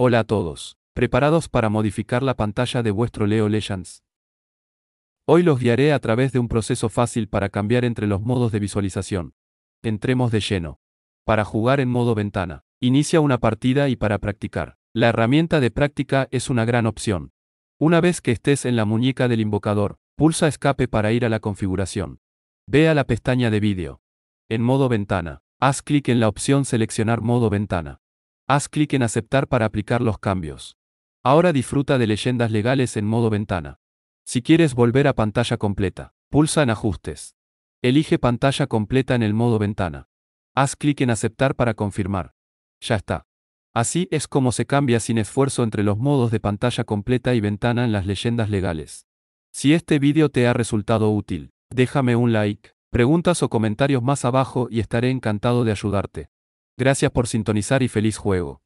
Hola a todos, preparados para modificar la pantalla de vuestro Leo Legends. Hoy los guiaré a través de un proceso fácil para cambiar entre los modos de visualización. Entremos de lleno. Para jugar en modo ventana, inicia una partida y para practicar. La herramienta de práctica es una gran opción. Una vez que estés en la muñeca del invocador, pulsa escape para ir a la configuración. Ve a la pestaña de vídeo. En modo ventana, haz clic en la opción seleccionar modo ventana. Haz clic en Aceptar para aplicar los cambios. Ahora disfruta de leyendas legales en modo ventana. Si quieres volver a pantalla completa, pulsa en Ajustes. Elige pantalla completa en el modo ventana. Haz clic en Aceptar para confirmar. Ya está. Así es como se cambia sin esfuerzo entre los modos de pantalla completa y ventana en las leyendas legales. Si este vídeo te ha resultado útil, déjame un like, preguntas o comentarios más abajo y estaré encantado de ayudarte. Gracias por sintonizar y feliz juego.